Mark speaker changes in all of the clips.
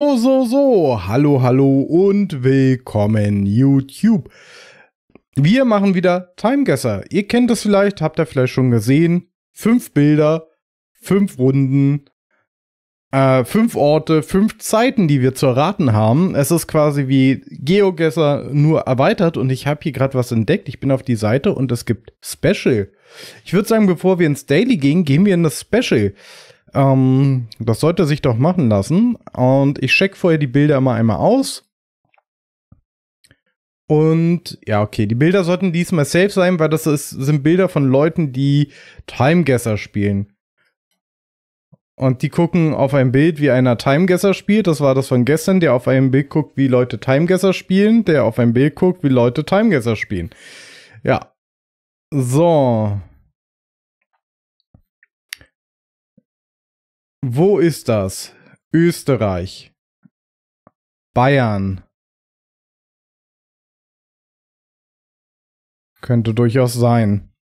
Speaker 1: So, so, so. Hallo, hallo und willkommen YouTube. Wir machen wieder Timeguesser. Ihr kennt es vielleicht, habt ihr vielleicht schon gesehen. Fünf Bilder, fünf Runden, äh, fünf Orte, fünf Zeiten, die wir zu erraten haben. Es ist quasi wie Geogesser nur erweitert und ich habe hier gerade was entdeckt. Ich bin auf die Seite und es gibt Special. Ich würde sagen, bevor wir ins Daily gehen, gehen wir in das Special. Ähm, das sollte sich doch machen lassen. Und ich check vorher die Bilder mal einmal aus. Und ja, okay, die Bilder sollten diesmal safe sein, weil das ist, sind Bilder von Leuten, die Timeguesser spielen. Und die gucken auf ein Bild, wie einer Timeguesser spielt. Das war das von gestern, der auf einem Bild guckt, wie Leute Timeguesser spielen, der auf ein Bild guckt, wie Leute Timeguesser
Speaker 2: spielen. Ja. So. Wo ist das? Österreich. Bayern. Könnte durchaus sein.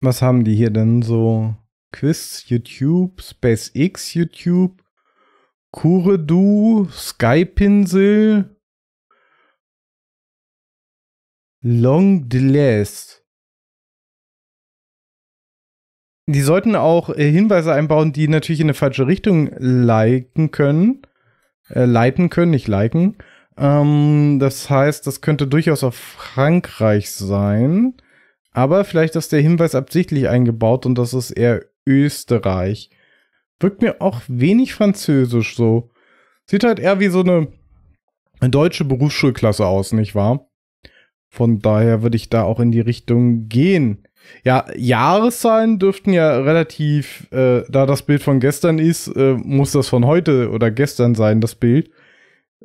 Speaker 2: Was haben die hier denn so? Quiz, YouTube, SpaceX, YouTube, Kuredu, Skypinsel, Longdelays.
Speaker 1: Die sollten auch äh, Hinweise einbauen, die natürlich in eine falsche Richtung liken können. Äh, leiten können, nicht liken. Ähm, das heißt, das könnte durchaus auf Frankreich sein. Aber vielleicht ist der Hinweis absichtlich eingebaut und das ist eher Österreich. Wirkt mir auch wenig französisch so. Sieht halt eher wie so eine deutsche Berufsschulklasse aus, nicht wahr? Von daher würde ich da auch in die Richtung gehen. Ja, Jahreszahlen dürften ja relativ, äh, da das Bild von gestern ist, äh, muss das von heute oder gestern sein, das Bild.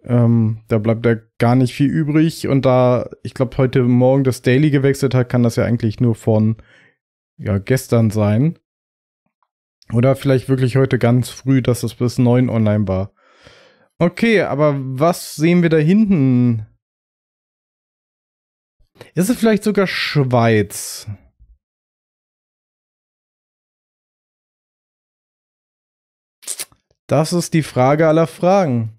Speaker 1: Ähm, da bleibt ja gar nicht viel übrig. Und da, ich glaube, heute Morgen das Daily gewechselt hat, kann das ja eigentlich nur von ja, gestern sein. Oder vielleicht wirklich heute ganz früh, dass es bis neun online war.
Speaker 2: Okay, aber was sehen wir da hinten? Ist es vielleicht sogar Schweiz? Das ist die Frage aller Fragen.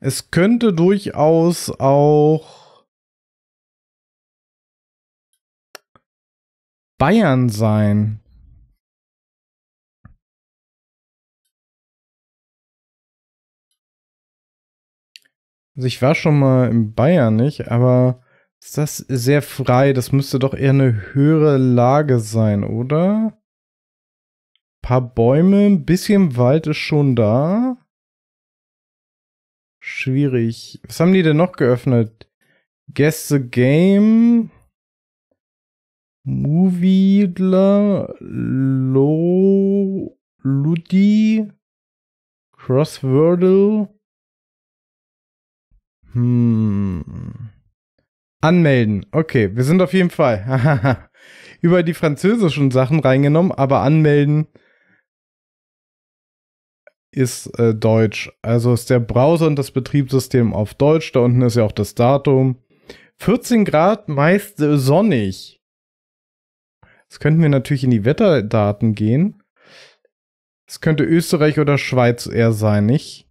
Speaker 2: Es könnte durchaus auch Bayern sein. Also ich war schon mal in Bayern, nicht? Aber
Speaker 1: ist das sehr frei? Das müsste doch eher eine höhere Lage sein, oder? Ein paar Bäume, ein bisschen Wald ist schon da. Schwierig. Was haben die denn noch geöffnet? Guess the Game. Moviedler.
Speaker 2: Lo. Ludi. Crosswordle. Hm.
Speaker 1: Anmelden. Okay, wir sind auf jeden Fall über die französischen Sachen reingenommen, aber anmelden ist äh, Deutsch. Also ist der Browser und das Betriebssystem auf Deutsch. Da unten ist ja auch das Datum. 14 Grad, meist äh, sonnig. Jetzt könnten wir natürlich in die Wetterdaten gehen. Es könnte Österreich oder Schweiz eher sein, nicht?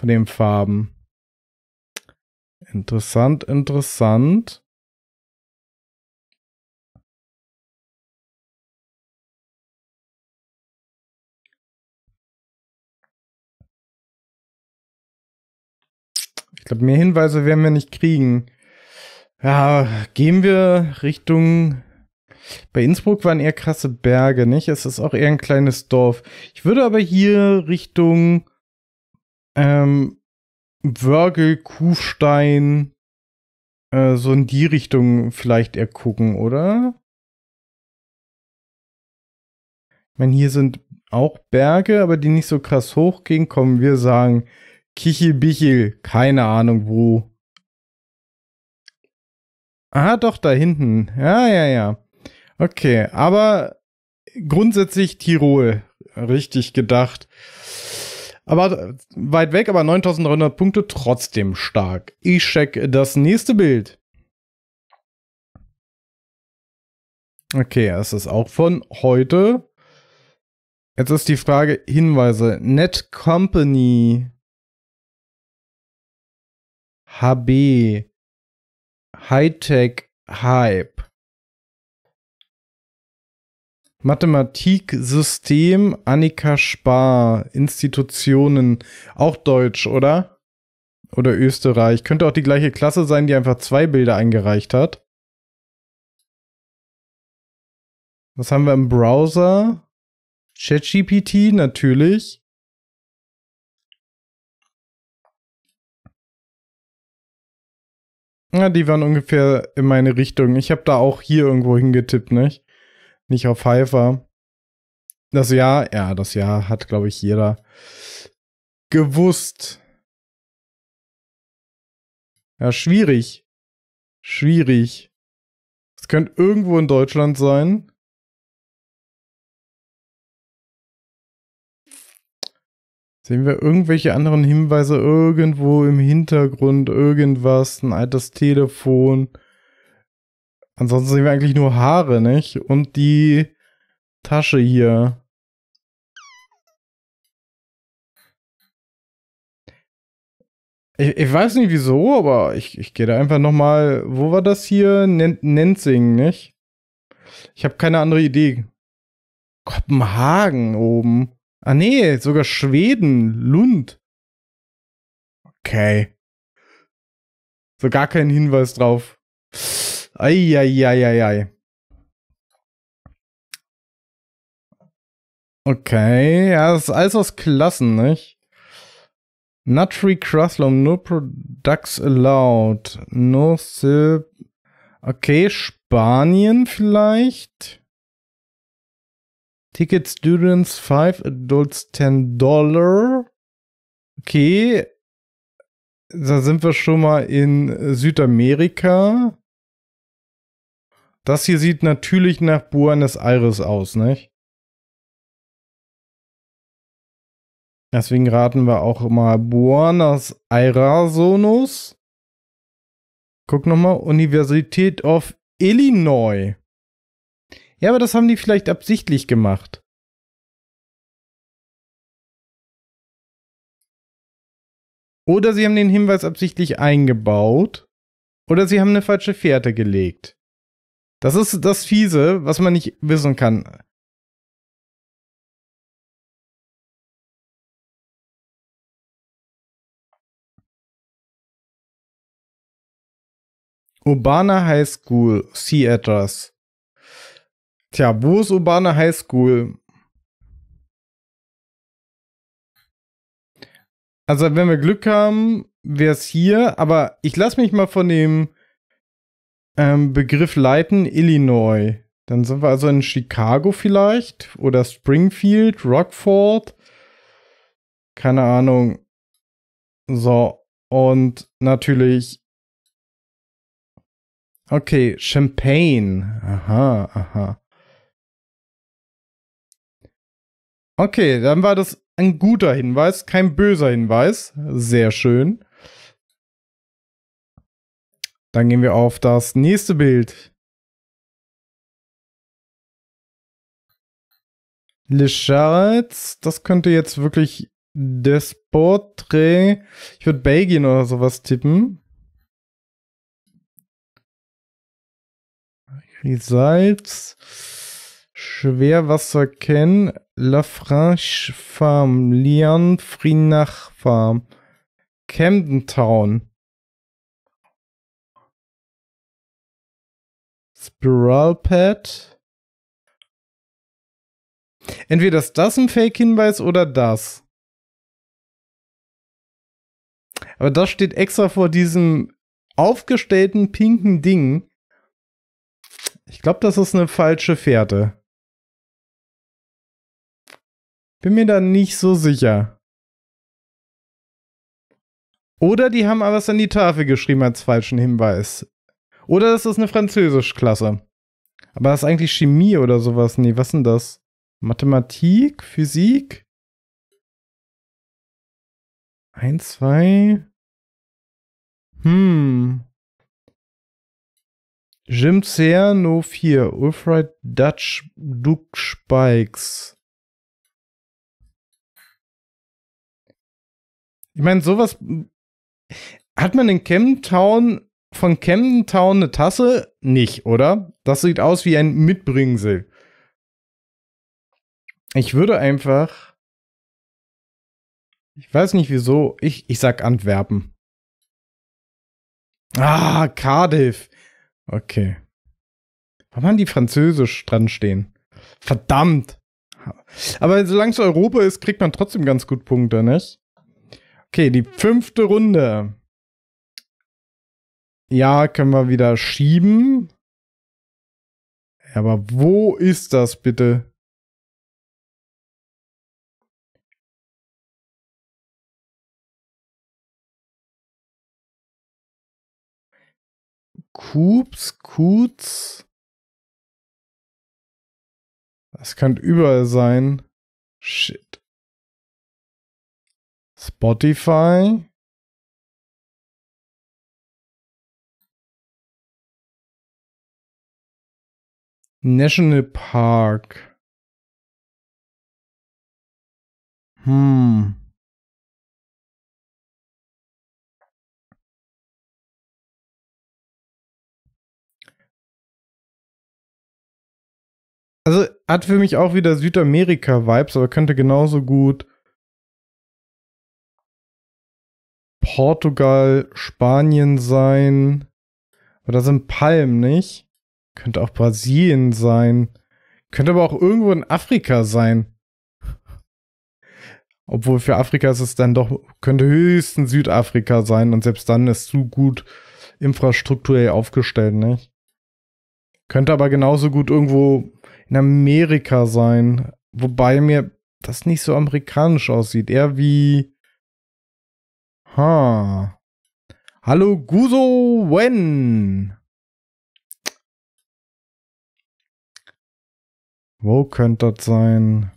Speaker 2: Von den Farben. Interessant, interessant. Ich glaube, mehr Hinweise werden wir nicht
Speaker 1: kriegen. Ja, gehen wir Richtung. Bei Innsbruck waren eher krasse Berge, nicht? Es ist auch eher ein kleines Dorf. Ich würde aber hier Richtung ähm, Wörgel, Kufstein, äh, so in die Richtung vielleicht eher gucken, oder? Ich meine, hier sind auch Berge, aber die nicht so krass hochgehen. Kommen wir sagen Kichelbichel, keine Ahnung wo. Ah, doch, da hinten. Ja, ja, ja. Okay, aber grundsätzlich Tirol. Richtig gedacht. Aber äh, weit weg, aber 9300 Punkte trotzdem stark. Ich check das nächste Bild. Okay, es ist auch von heute. Jetzt ist die Frage, Hinweise. Net
Speaker 2: Company. HB. Hightech Hype.
Speaker 1: Mathematiksystem Annika Spar, Institutionen, auch Deutsch, oder? Oder Österreich. Könnte auch die gleiche Klasse sein,
Speaker 2: die einfach zwei Bilder eingereicht hat. Was haben wir im Browser? ChatGPT natürlich. Ja, die waren ungefähr in meine Richtung. Ich habe da auch hier irgendwo hingetippt, nicht? nicht auf Haifa. Das Jahr, ja, das Jahr hat, glaube ich, jeder gewusst. Ja, schwierig. Schwierig. Es könnte irgendwo in Deutschland sein. Sehen wir irgendwelche anderen Hinweise irgendwo im Hintergrund, irgendwas, ein altes Telefon, Ansonsten sehen wir eigentlich nur Haare, nicht? Und die Tasche hier. Ich, ich weiß nicht wieso, aber ich, ich gehe da
Speaker 1: einfach nochmal. Wo war das hier? Nenzing, nicht? Ich habe keine andere
Speaker 2: Idee. Kopenhagen oben. Ah nee, sogar Schweden, Lund. Okay. So gar keinen Hinweis drauf. Pff. Eieieiei. Okay, ja, das ist alles aus Klassen, nicht?
Speaker 1: Not free classroom, no products allowed. No sip. Okay, Spanien vielleicht? Ticket students 5, adults 10 Dollar. Okay, da sind wir schon mal in
Speaker 2: Südamerika. Das hier sieht natürlich nach Buenos Aires aus, nicht? Deswegen raten wir auch mal Buenos Airasonos. Guck nochmal, Universität of Illinois. Ja, aber das haben die vielleicht absichtlich gemacht. Oder sie haben den Hinweis absichtlich eingebaut. Oder sie haben eine falsche Fährte gelegt. Das ist das Fiese, was man nicht wissen kann. Urbana High School, Theaters. Tja, wo ist Urbana High School?
Speaker 1: Also, wenn wir Glück haben, wäre es hier, aber ich lasse mich mal von dem ähm, Begriff leiten, Illinois. Dann sind wir also in Chicago vielleicht oder Springfield, Rockford. Keine Ahnung. So, und natürlich.
Speaker 2: Okay, Champagne. Aha, aha. Okay, dann war das ein guter Hinweis, kein böser Hinweis. Sehr schön. Dann gehen wir auf das nächste Bild. Le Charles, das könnte jetzt wirklich
Speaker 1: das Portrait. Ich würde Belgien oder sowas tippen. Salz. Schwer was zu La Franche Farm. Lian
Speaker 2: Frinach Farm. Camden Town. Spiral Entweder ist das ein Fake-Hinweis oder das. Aber das steht extra vor diesem aufgestellten pinken Ding. Ich glaube, das ist eine falsche Fährte. Bin mir da nicht so sicher. Oder die haben aber was an die Tafel geschrieben als falschen
Speaker 1: Hinweis. Oder es ist eine Französischklasse. Aber das ist eigentlich Chemie oder sowas.
Speaker 2: Nee, was denn das? Mathematik? Physik? Eins, zwei. Hm. Jim Cerno 4, Ulfried Dutch Duke Spikes. Ich meine, sowas. Hm, hat man in Camtown
Speaker 1: von Camden Town eine Tasse? Nicht, oder? Das sieht aus wie ein Mitbringsel.
Speaker 2: Ich würde einfach. Ich weiß nicht wieso. Ich, ich sag Antwerpen. Ah,
Speaker 1: Cardiff. Okay. Warum haben die Französisch dran stehen? Verdammt. Aber solange es Europa ist, kriegt man trotzdem ganz gut Punkte, nicht?
Speaker 2: Okay, die fünfte Runde. Ja, können wir wieder schieben. Aber wo ist das bitte? Kups, Kuts. Das kann überall sein. Shit. Spotify. National Park. Hm. Also hat für mich auch wieder Südamerika-Vibes, aber könnte genauso gut
Speaker 1: Portugal, Spanien sein. Aber da sind Palmen, nicht? Könnte auch Brasilien sein. Könnte aber auch irgendwo in Afrika sein. Obwohl für Afrika ist es dann doch, könnte höchstens Südafrika sein und selbst dann ist zu gut infrastrukturell aufgestellt, ne? Könnte aber genauso gut irgendwo in Amerika sein. Wobei mir das nicht so amerikanisch aussieht. Eher wie.
Speaker 2: Ha. Hallo Guzo Wen. Wo könnte das sein?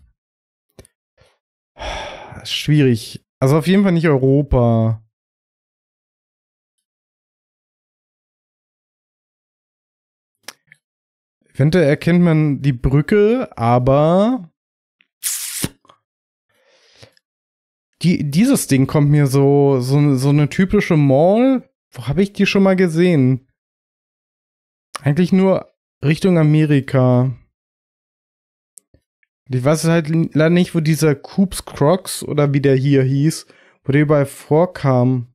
Speaker 2: schwierig. Also auf jeden Fall nicht Europa. Eventuell erkennt man die Brücke, aber die,
Speaker 1: dieses Ding kommt mir so, so, so eine typische Mall. Wo habe ich die schon mal gesehen? Eigentlich nur Richtung Amerika.
Speaker 2: Ich weiß halt leider nicht, wo dieser Coops Crocs oder wie der hier hieß, wo der überall vorkam.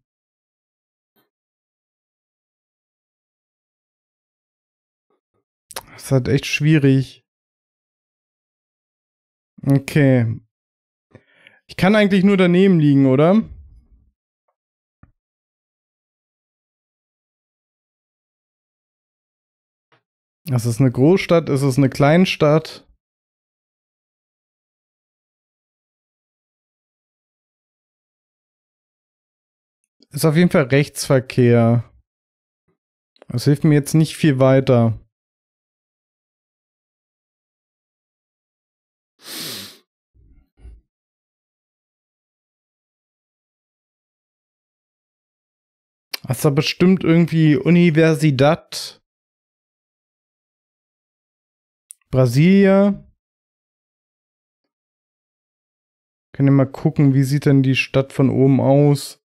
Speaker 2: Das ist halt echt schwierig. Okay. Ich kann eigentlich nur daneben liegen, oder? Ist es eine Großstadt? Ist es eine Kleinstadt? Ist auf jeden Fall Rechtsverkehr. Das hilft mir jetzt nicht viel weiter. Hast du bestimmt irgendwie Universidad. Brasilia. Können wir mal gucken, wie sieht denn die Stadt von oben aus?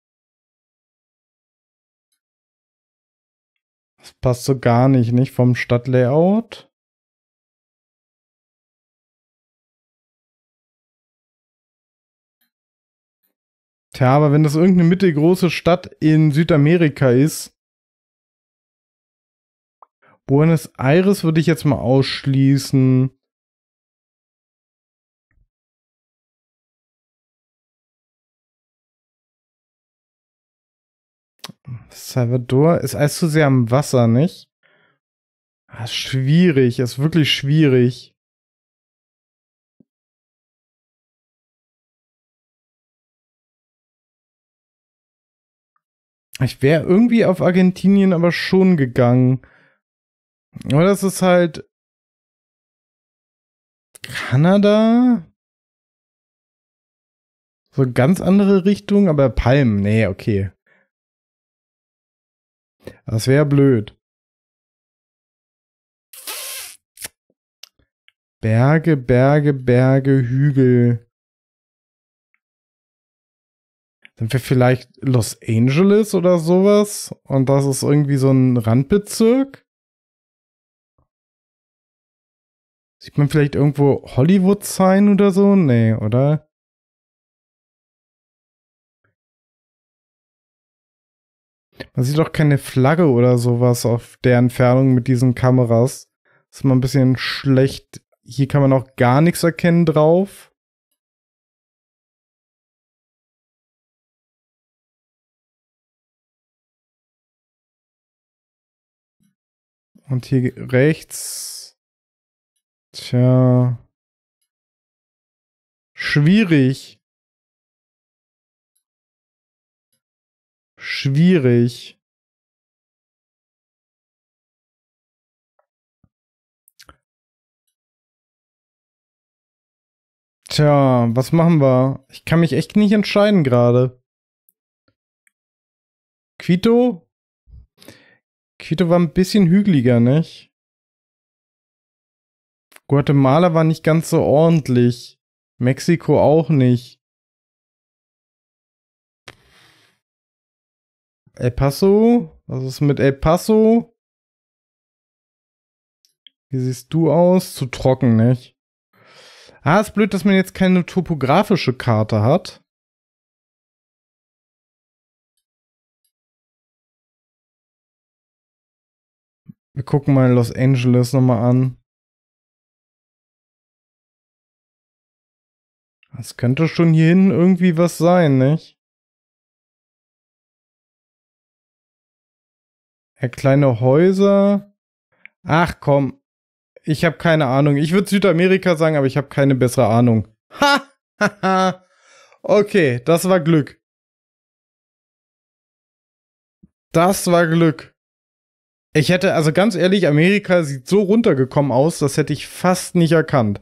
Speaker 2: Das passt so gar nicht, nicht vom Stadtlayout. Tja, aber wenn das irgendeine mittelgroße Stadt in Südamerika ist, Buenos Aires würde ich jetzt mal ausschließen. Salvador ist allzu sehr am Wasser, nicht? Ah, schwierig, ist wirklich schwierig. Ich wäre irgendwie auf Argentinien aber schon gegangen. Aber das ist halt Kanada? So ganz andere Richtung, aber Palmen, nee, okay. Das wäre blöd. Berge, Berge, Berge, Hügel. Sind wir vielleicht Los Angeles oder sowas. Und das ist irgendwie so ein Randbezirk. Sieht man vielleicht irgendwo Hollywood sein oder so? Nee, oder? Man sieht auch keine Flagge oder
Speaker 1: sowas auf der Entfernung mit diesen Kameras. Das ist immer ein bisschen schlecht. Hier kann
Speaker 2: man auch gar nichts erkennen drauf. Und hier rechts. Tja. Schwierig. schwierig. Tja, was machen wir? Ich kann mich echt nicht entscheiden gerade. Quito? Quito war ein bisschen hügeliger, nicht? Guatemala war nicht ganz so ordentlich. Mexiko auch nicht. El Paso? Was ist mit El Paso? Wie siehst du aus? Zu trocken, nicht? Ah, ist blöd, dass man jetzt keine topografische Karte hat. Wir gucken mal Los Angeles nochmal an. Es könnte schon hierhin irgendwie was sein, nicht? Herr Kleine Häuser. Ach komm. Ich habe keine Ahnung. Ich würde Südamerika sagen, aber ich habe keine bessere Ahnung. Ha! okay, das war Glück. Das war Glück. Ich hätte, also ganz ehrlich, Amerika sieht so runtergekommen aus, das hätte ich fast nicht erkannt.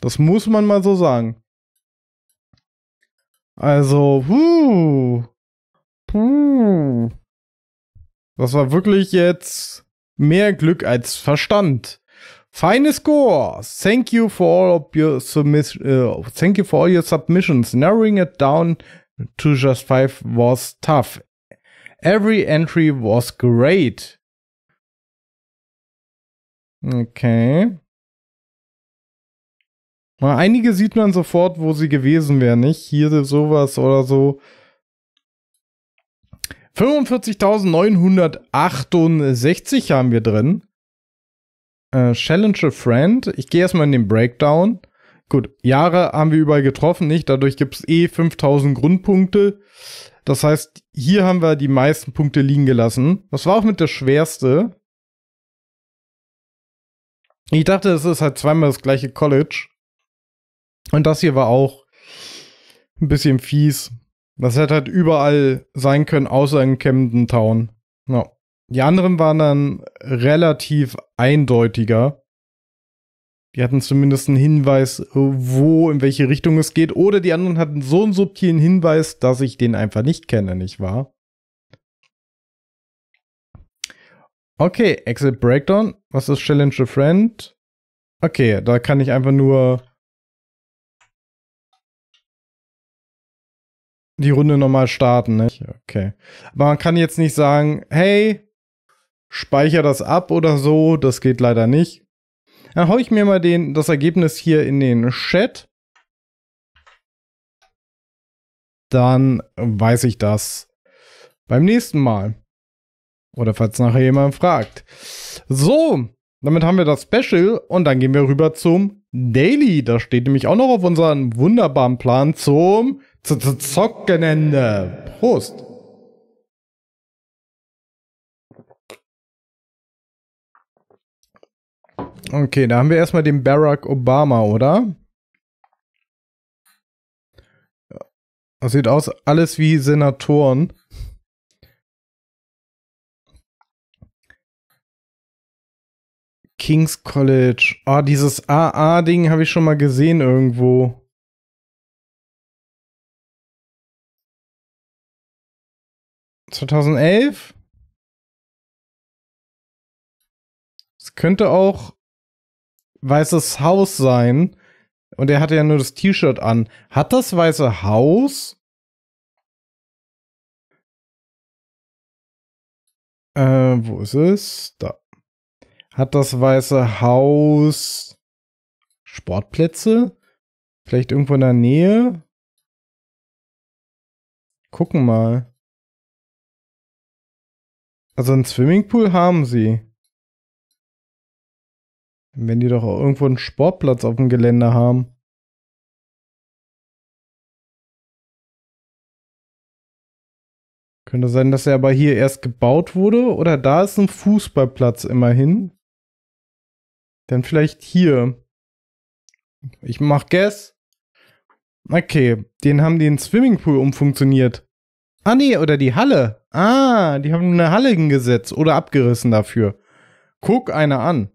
Speaker 2: Das muss man mal so sagen. Also, huh. Puh. Das war wirklich
Speaker 1: jetzt mehr Glück als Verstand. Fine Score. Thank you for all your submissions. Uh, äh, thank you for all your submissions. Narrowing it down
Speaker 2: to just five was tough. Every entry was great. Okay. Mal einige sieht man sofort, wo sie gewesen wären, nicht? Hier sowas oder so.
Speaker 1: 45.968 haben wir drin. Äh, Challenge a Friend. Ich gehe erstmal in den Breakdown. Gut, Jahre haben wir überall getroffen, nicht? Dadurch gibt es eh 5000 Grundpunkte. Das heißt, hier haben wir die meisten Punkte liegen gelassen. Das war auch mit der
Speaker 2: schwerste. Ich dachte, es ist halt zweimal das gleiche College. Und das hier war auch ein bisschen fies.
Speaker 1: Das hätte halt überall sein können, außer in Camden Town. Ja. Die anderen waren dann relativ eindeutiger. Die hatten zumindest einen Hinweis, wo, in welche Richtung es geht. Oder die anderen hatten so einen subtilen Hinweis, dass ich den einfach nicht kenne, nicht wahr?
Speaker 2: Okay, Exit Breakdown. Was ist Challenge a Friend? Okay, da kann ich einfach nur die Runde nochmal starten, ne? Okay. Aber man kann jetzt nicht sagen, hey,
Speaker 1: speicher das ab oder so, das geht leider nicht. Dann haue ich mir mal den, das Ergebnis hier in den Chat. Dann weiß ich das beim nächsten Mal. Oder falls nachher jemand fragt. So, damit haben wir das Special und dann gehen wir rüber zum Daily. Da steht nämlich auch noch auf unserem wunderbaren Plan zum Z -z
Speaker 2: Zockenende. Äh, Prost. Okay, da haben wir erstmal den Barack Obama, oder? Das sieht aus, alles wie Senatoren. King's College. oh, dieses AA-Ding habe ich schon mal gesehen irgendwo. 2011? Es könnte auch Weißes Haus sein. Und er hatte ja nur das T-Shirt an. Hat das Weiße Haus? Äh, wo ist es? Da. Hat das Weiße Haus Sportplätze? Vielleicht irgendwo in der Nähe? Gucken mal. Also einen Swimmingpool haben sie. Wenn die doch auch irgendwo einen Sportplatz auf dem Gelände haben. Könnte sein, dass er aber hier erst gebaut wurde oder da ist ein Fußballplatz immerhin. Dann vielleicht hier.
Speaker 1: Ich mach Guess. Okay, den haben die in Swimmingpool umfunktioniert. Ah nee, oder die Halle. Ah, die haben eine Halle hingesetzt oder abgerissen dafür. Guck einer an.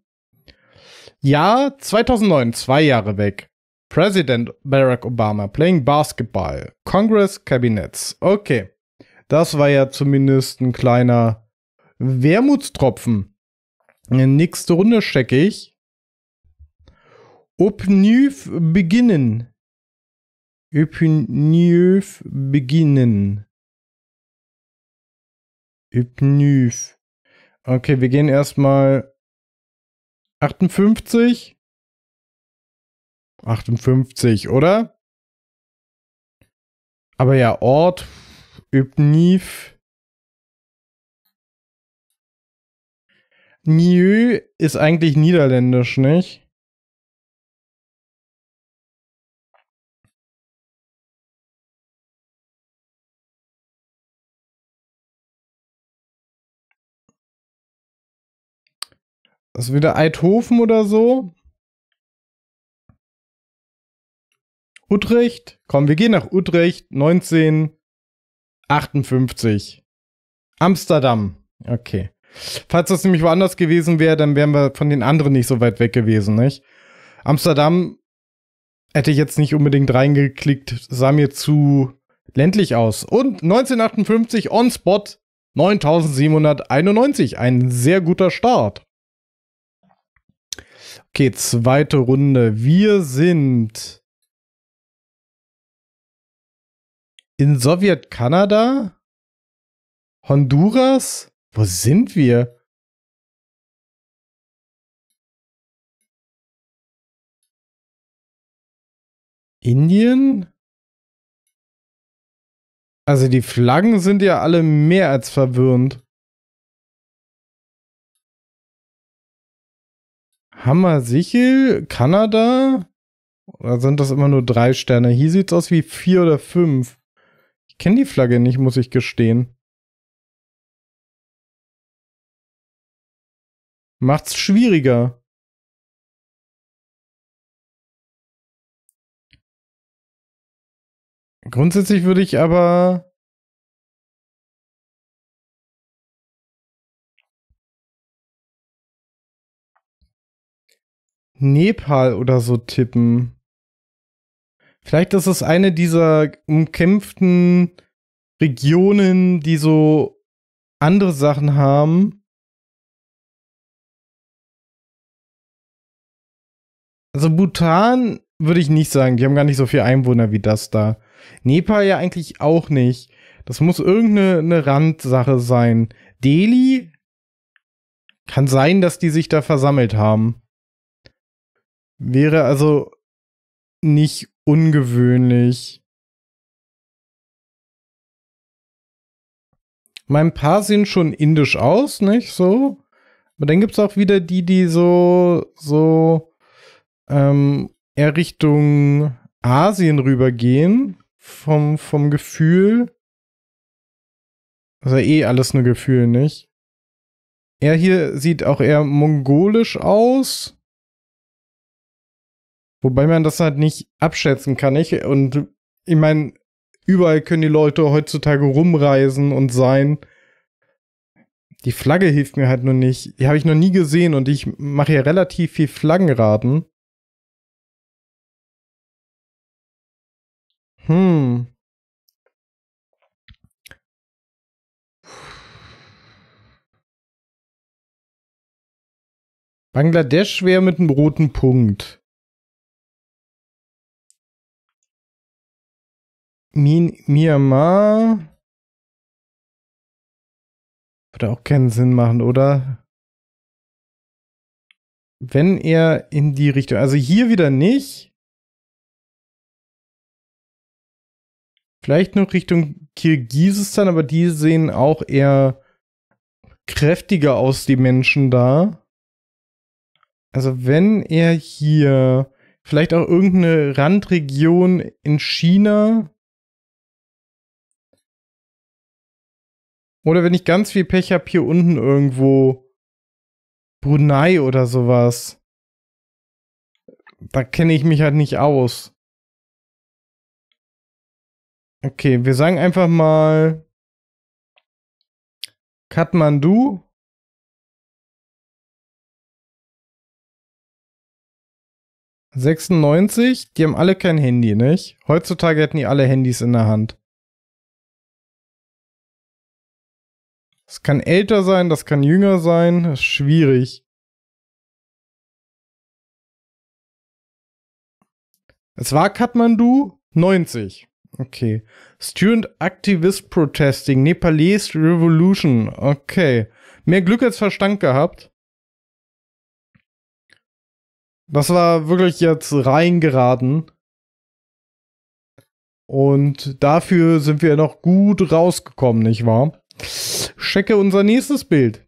Speaker 1: Jahr 2009, zwei Jahre weg. President Barack Obama playing Basketball. Congress Cabinets. Okay. Das war ja zumindest ein kleiner Wermutstropfen. In Nächste Runde checke ich.
Speaker 2: Opnüf beginnen. Opnüf beginnen. Hypnyf. Okay, wir gehen erstmal 58. 58, oder? Aber ja, Ort, Hypniv. Nieu ist eigentlich niederländisch, nicht? ist wieder Eidhofen oder so. Utrecht. Komm, wir gehen nach Utrecht.
Speaker 1: 1958. Amsterdam. Okay. Falls das nämlich woanders gewesen wäre, dann wären wir von den anderen nicht so weit weg gewesen, nicht? Amsterdam hätte ich jetzt nicht unbedingt reingeklickt, sah mir zu ländlich aus. Und 1958 on Spot 9791, ein sehr
Speaker 2: guter Start. Okay, zweite Runde. Wir sind in Sowjetkanada, Honduras. Wo sind wir? Indien? Also die Flaggen sind ja alle mehr als verwirrend. Hammer Sichel, Kanada. Oder sind das immer nur drei Sterne? Hier sieht's aus wie vier oder fünf. Ich kenne die Flagge nicht, muss ich gestehen. Macht's schwieriger. Grundsätzlich würde ich aber Nepal oder so tippen. Vielleicht ist es eine dieser umkämpften Regionen, die so andere Sachen haben. Also Bhutan würde ich nicht sagen. Die haben gar nicht so viele Einwohner wie das da. Nepal ja eigentlich auch
Speaker 1: nicht. Das muss irgendeine Randsache sein. Delhi
Speaker 2: kann sein, dass die sich da versammelt haben. Wäre also nicht ungewöhnlich. Mein Paar sehen schon indisch aus, nicht so?
Speaker 1: Aber dann gibt es auch wieder die, die so, so ähm, eher Richtung Asien rübergehen, vom, vom Gefühl.
Speaker 2: Also eh alles nur Gefühl, nicht? Er hier sieht auch eher mongolisch aus.
Speaker 1: Wobei man das halt nicht abschätzen kann, nicht? Und ich meine, überall können die Leute heutzutage rumreisen und sein. Die Flagge hilft mir halt nur
Speaker 2: nicht. Die habe ich noch nie gesehen und ich mache ja relativ viel Flaggenraten. Hm. Bangladesch wäre mit einem roten Punkt. Min Myanmar. Würde auch keinen Sinn machen, oder? Wenn er in die Richtung, also hier wieder nicht. Vielleicht noch Richtung Kirgisistan, aber die sehen auch eher kräftiger aus, die
Speaker 1: Menschen da. Also wenn er hier vielleicht
Speaker 2: auch irgendeine Randregion in China Oder wenn ich ganz viel Pech habe, hier unten irgendwo Brunei oder sowas. Da kenne ich mich halt nicht aus. Okay, wir sagen einfach mal Kathmandu. Sechsundneunzig, die haben alle kein Handy, nicht? Heutzutage hätten die alle Handys in der Hand. Das kann älter sein, das kann jünger sein, das ist schwierig. Es war Kathmandu 90. Okay. Student
Speaker 1: Activist Protesting, Nepalese Revolution. Okay. Mehr Glück als Verstand
Speaker 2: gehabt. Das war wirklich jetzt reingeraten. Und dafür sind wir noch
Speaker 1: gut rausgekommen, nicht wahr? Checke unser nächstes Bild.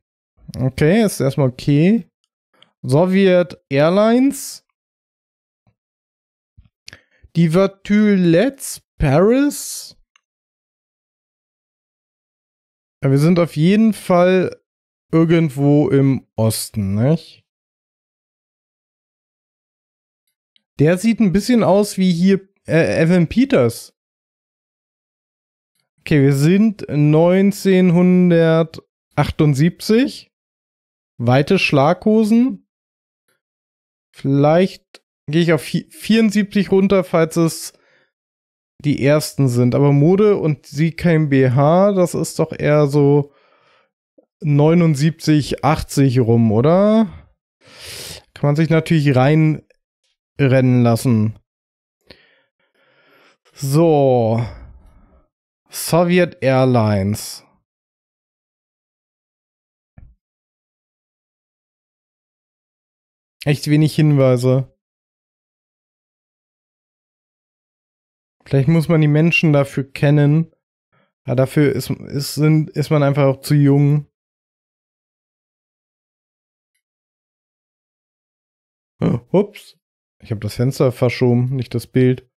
Speaker 1: Okay, ist erstmal okay. Soviet Airlines.
Speaker 2: Die Vertulets Paris. Ja, wir sind auf jeden Fall irgendwo im Osten, nicht? Der sieht ein bisschen aus wie hier äh, Evan Peters.
Speaker 1: Okay, wir sind 1978. Weite Schlaghosen. Vielleicht gehe ich auf 74 runter, falls es die ersten sind. Aber Mode und sie kein BH, das ist doch eher so 79, 80 rum, oder? Kann man sich natürlich reinrennen
Speaker 2: lassen. So. Soviet Airlines. Echt wenig Hinweise. Vielleicht muss man die Menschen dafür kennen. Ja, dafür ist, ist, sind, ist man einfach auch zu jung. Oh, ups. Ich habe das Fenster verschoben, nicht das Bild.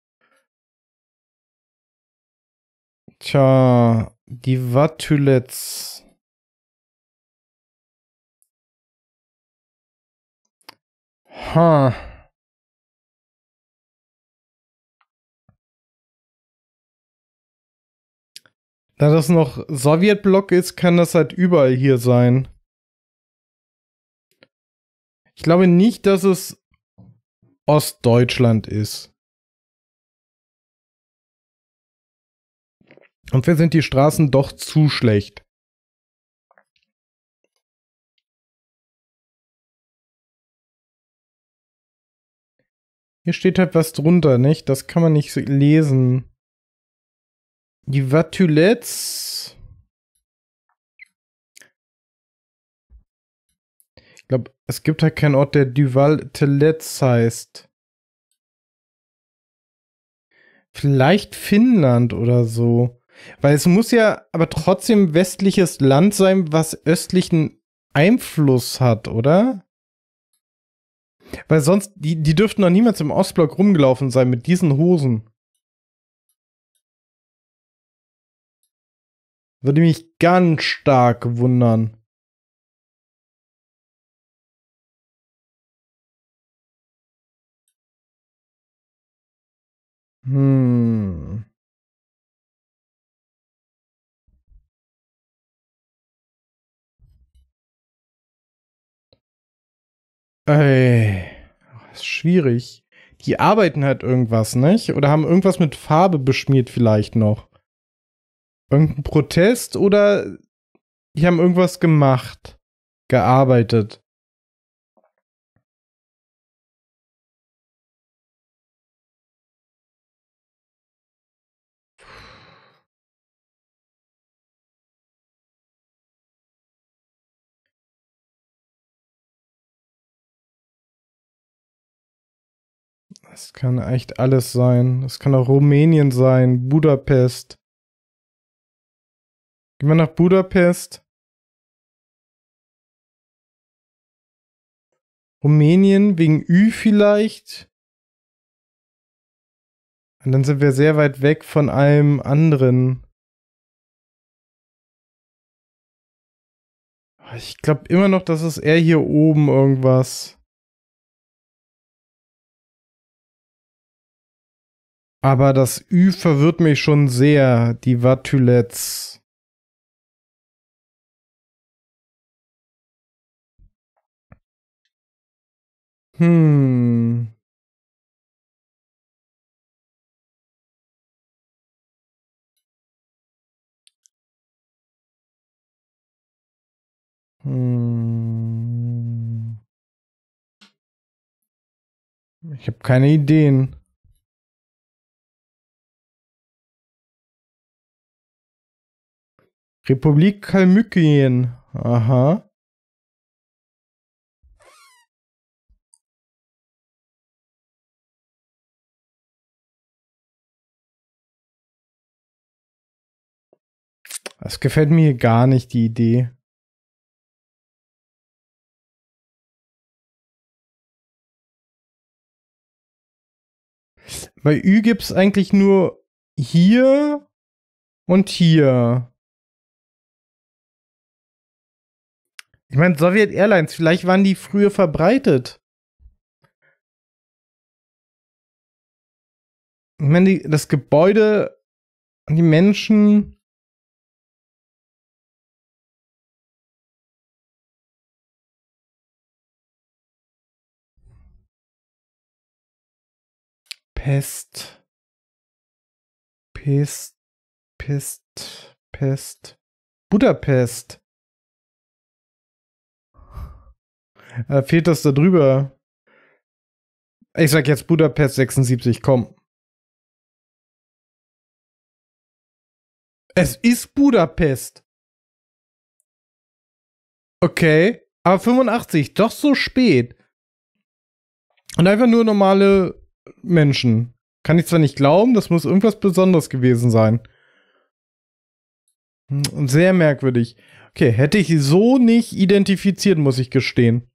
Speaker 2: Tja, die Wattulets. Ha. Da das noch Sowjetblock ist, kann das halt überall hier sein. Ich glaube nicht, dass es Ostdeutschland ist. Und wir sind die Straßen doch zu schlecht. Hier steht halt was drunter, nicht? Das kann man nicht lesen. Die Vatulets. Ich glaube, es gibt halt keinen Ort, der Duval Telets heißt.
Speaker 1: Vielleicht Finnland oder so. Weil es muss ja aber trotzdem westliches Land sein, was östlichen Einfluss
Speaker 2: hat, oder? Weil sonst, die, die dürften noch niemals im Ostblock rumgelaufen sein mit diesen Hosen. Würde mich ganz stark wundern. Hm. Ey, ist schwierig. Die
Speaker 1: arbeiten halt irgendwas, nicht? Oder haben irgendwas mit Farbe beschmiert vielleicht noch.
Speaker 2: Irgendein Protest oder die haben irgendwas gemacht, gearbeitet. Es kann echt alles sein. Es kann auch Rumänien sein, Budapest. Gehen wir nach Budapest. Rumänien wegen Ü vielleicht. Und dann sind wir sehr weit weg von allem anderen. Ich glaube immer noch, dass es eher hier oben irgendwas. Aber das Ü verwirrt mich schon sehr, die Vatulets. Hm. Hm. Ich habe keine Ideen. Republik Kalmykien. Aha. Das gefällt mir gar nicht, die Idee. Bei Ü gibt es eigentlich nur hier und hier. Ich meine, Soviet Airlines, vielleicht waren die früher verbreitet. Ich meine, das Gebäude und die Menschen. Pest. Pest. Pest. Pest. Budapest. Da äh, fehlt das da drüber? Ich sag jetzt Budapest 76, komm. Es ist Budapest. Okay, aber 85, doch so spät. Und einfach nur normale
Speaker 1: Menschen. Kann ich zwar nicht glauben, das muss irgendwas Besonderes gewesen sein. Und hm, Sehr merkwürdig. Okay, hätte ich so nicht identifiziert, muss ich gestehen.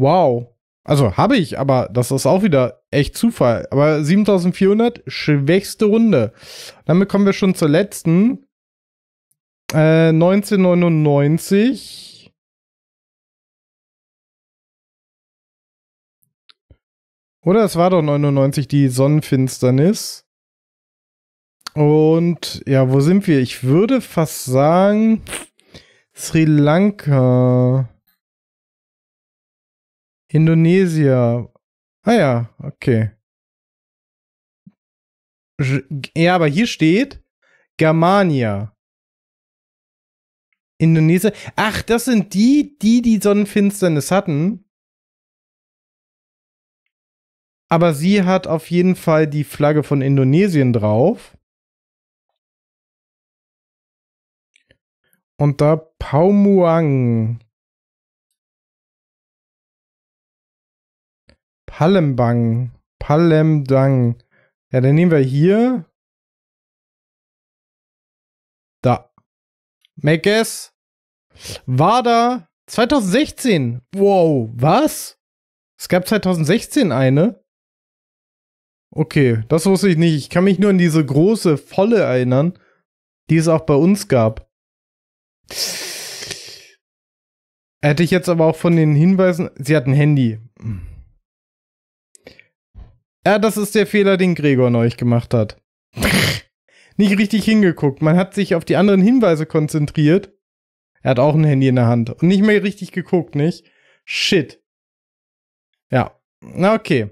Speaker 1: Wow. Also habe ich, aber das ist auch wieder echt Zufall. Aber 7400, schwächste Runde.
Speaker 2: Damit kommen wir schon zur letzten. Äh, 1999. Oder es war doch 99 die Sonnenfinsternis.
Speaker 1: Und ja, wo sind wir? Ich würde fast sagen Sri
Speaker 2: Lanka. Indonesia. Ah ja, okay. Ja, aber hier steht Germania. Indonesier. Ach, das sind die, die die Sonnenfinsternis hatten. Aber sie hat auf jeden Fall die Flagge von Indonesien drauf. Und da Paumuang. Palembang. Palemdang. Ja, dann nehmen wir hier. Da. Make War da 2016. Wow, was? Es gab 2016
Speaker 1: eine? Okay, das wusste ich nicht. Ich kann mich nur an diese große, volle erinnern, die es auch bei uns gab. Hätte ich jetzt aber auch von den Hinweisen. Sie hat ein Handy. Ja, das ist der Fehler, den Gregor neulich gemacht hat. Nicht richtig hingeguckt. Man hat sich auf die anderen Hinweise konzentriert. Er hat auch ein Handy in der Hand und nicht mehr richtig geguckt, nicht? Shit. Ja, na okay.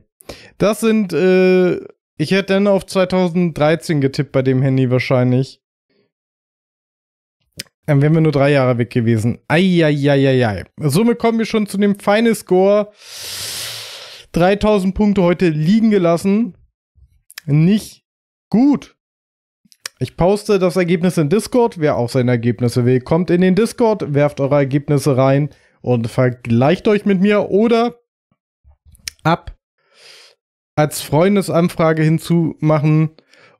Speaker 1: Das sind, äh, ich hätte dann auf 2013 getippt bei dem Handy wahrscheinlich. Dann wären wir nur drei Jahre weg gewesen. Eieieiei. Somit kommen wir schon zu dem feinen Score. 3000 Punkte heute liegen gelassen. Nicht gut. Ich poste das Ergebnis in Discord. Wer auch seine Ergebnisse will, kommt in den Discord, werft eure Ergebnisse rein und vergleicht euch mit mir oder ab als Freundesanfrage hinzumachen.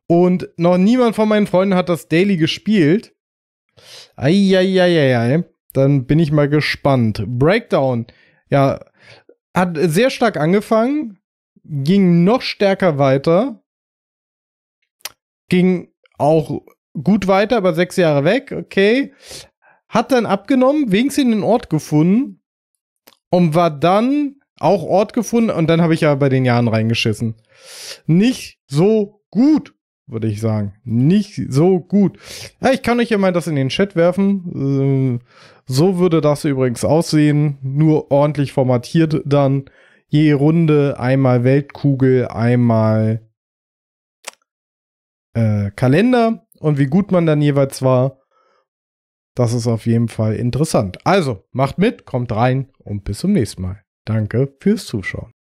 Speaker 1: Und noch niemand von meinen Freunden hat das Daily gespielt. Eieieiei. Dann bin ich mal gespannt. Breakdown. Ja, hat sehr stark angefangen, ging noch stärker weiter, ging auch gut weiter, aber sechs Jahre weg, okay. Hat dann abgenommen, wenigstens in den Ort gefunden und war dann auch Ort gefunden und dann habe ich ja bei den Jahren reingeschissen. Nicht so gut würde ich sagen. Nicht so gut. Ja, ich kann euch ja mal das in den Chat werfen. Ähm, so würde das übrigens aussehen. Nur ordentlich formatiert dann. Je Runde einmal Weltkugel, einmal äh, Kalender und wie gut man dann jeweils war. Das ist auf jeden Fall interessant. Also, macht mit, kommt rein und bis zum nächsten Mal. Danke fürs Zuschauen.